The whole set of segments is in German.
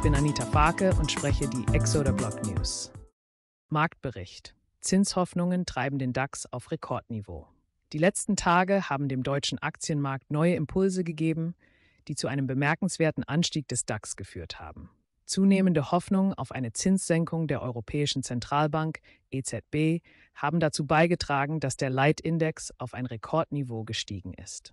Ich bin Anita Farke und spreche die Exoder Block News. Marktbericht. Zinshoffnungen treiben den DAX auf Rekordniveau. Die letzten Tage haben dem deutschen Aktienmarkt neue Impulse gegeben, die zu einem bemerkenswerten Anstieg des DAX geführt haben. Zunehmende Hoffnung auf eine Zinssenkung der Europäischen Zentralbank EZB haben dazu beigetragen, dass der Leitindex auf ein Rekordniveau gestiegen ist.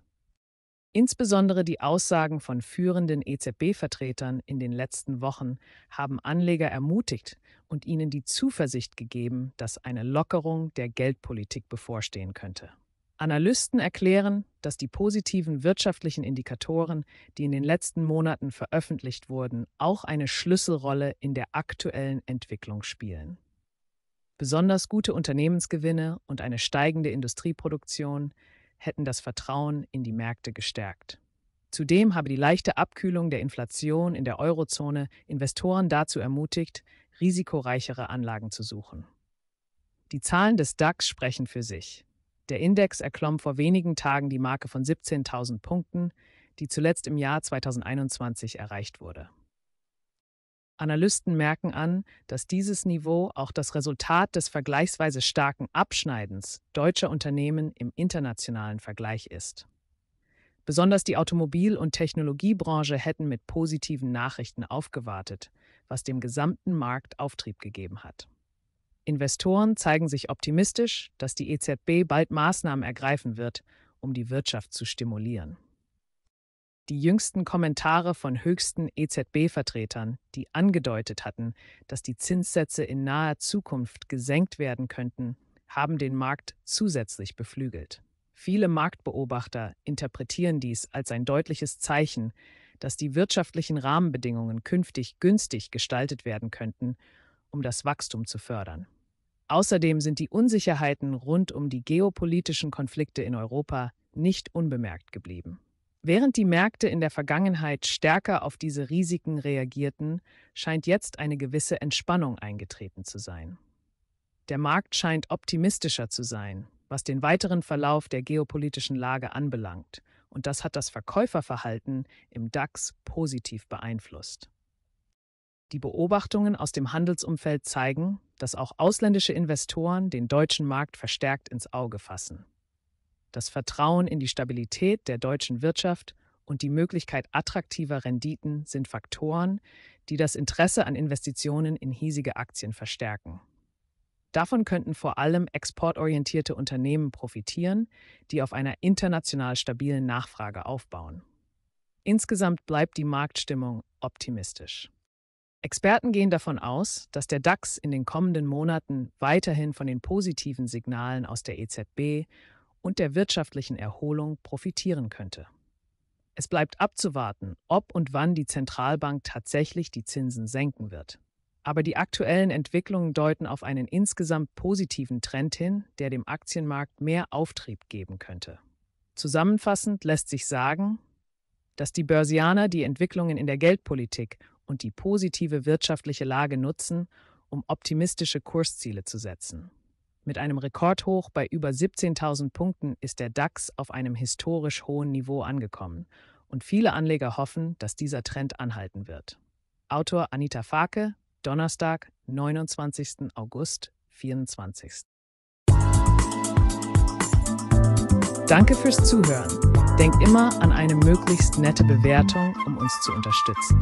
Insbesondere die Aussagen von führenden EZB-Vertretern in den letzten Wochen haben Anleger ermutigt und ihnen die Zuversicht gegeben, dass eine Lockerung der Geldpolitik bevorstehen könnte. Analysten erklären, dass die positiven wirtschaftlichen Indikatoren, die in den letzten Monaten veröffentlicht wurden, auch eine Schlüsselrolle in der aktuellen Entwicklung spielen. Besonders gute Unternehmensgewinne und eine steigende Industrieproduktion hätten das Vertrauen in die Märkte gestärkt. Zudem habe die leichte Abkühlung der Inflation in der Eurozone Investoren dazu ermutigt, risikoreichere Anlagen zu suchen. Die Zahlen des DAX sprechen für sich. Der Index erklomm vor wenigen Tagen die Marke von 17.000 Punkten, die zuletzt im Jahr 2021 erreicht wurde. Analysten merken an, dass dieses Niveau auch das Resultat des vergleichsweise starken Abschneidens deutscher Unternehmen im internationalen Vergleich ist. Besonders die Automobil- und Technologiebranche hätten mit positiven Nachrichten aufgewartet, was dem gesamten Markt Auftrieb gegeben hat. Investoren zeigen sich optimistisch, dass die EZB bald Maßnahmen ergreifen wird, um die Wirtschaft zu stimulieren die jüngsten Kommentare von höchsten EZB-Vertretern, die angedeutet hatten, dass die Zinssätze in naher Zukunft gesenkt werden könnten, haben den Markt zusätzlich beflügelt. Viele Marktbeobachter interpretieren dies als ein deutliches Zeichen, dass die wirtschaftlichen Rahmenbedingungen künftig günstig gestaltet werden könnten, um das Wachstum zu fördern. Außerdem sind die Unsicherheiten rund um die geopolitischen Konflikte in Europa nicht unbemerkt geblieben. Während die Märkte in der Vergangenheit stärker auf diese Risiken reagierten, scheint jetzt eine gewisse Entspannung eingetreten zu sein. Der Markt scheint optimistischer zu sein, was den weiteren Verlauf der geopolitischen Lage anbelangt, und das hat das Verkäuferverhalten im DAX positiv beeinflusst. Die Beobachtungen aus dem Handelsumfeld zeigen, dass auch ausländische Investoren den deutschen Markt verstärkt ins Auge fassen das Vertrauen in die Stabilität der deutschen Wirtschaft und die Möglichkeit attraktiver Renditen sind Faktoren, die das Interesse an Investitionen in hiesige Aktien verstärken. Davon könnten vor allem exportorientierte Unternehmen profitieren, die auf einer international stabilen Nachfrage aufbauen. Insgesamt bleibt die Marktstimmung optimistisch. Experten gehen davon aus, dass der DAX in den kommenden Monaten weiterhin von den positiven Signalen aus der EZB und der wirtschaftlichen Erholung profitieren könnte. Es bleibt abzuwarten, ob und wann die Zentralbank tatsächlich die Zinsen senken wird. Aber die aktuellen Entwicklungen deuten auf einen insgesamt positiven Trend hin, der dem Aktienmarkt mehr Auftrieb geben könnte. Zusammenfassend lässt sich sagen, dass die Börsianer die Entwicklungen in der Geldpolitik und die positive wirtschaftliche Lage nutzen, um optimistische Kursziele zu setzen. Mit einem Rekordhoch bei über 17.000 Punkten ist der DAX auf einem historisch hohen Niveau angekommen und viele Anleger hoffen, dass dieser Trend anhalten wird. Autor Anita Farke, Donnerstag, 29. August 24. Danke fürs Zuhören. Denk immer an eine möglichst nette Bewertung, um uns zu unterstützen.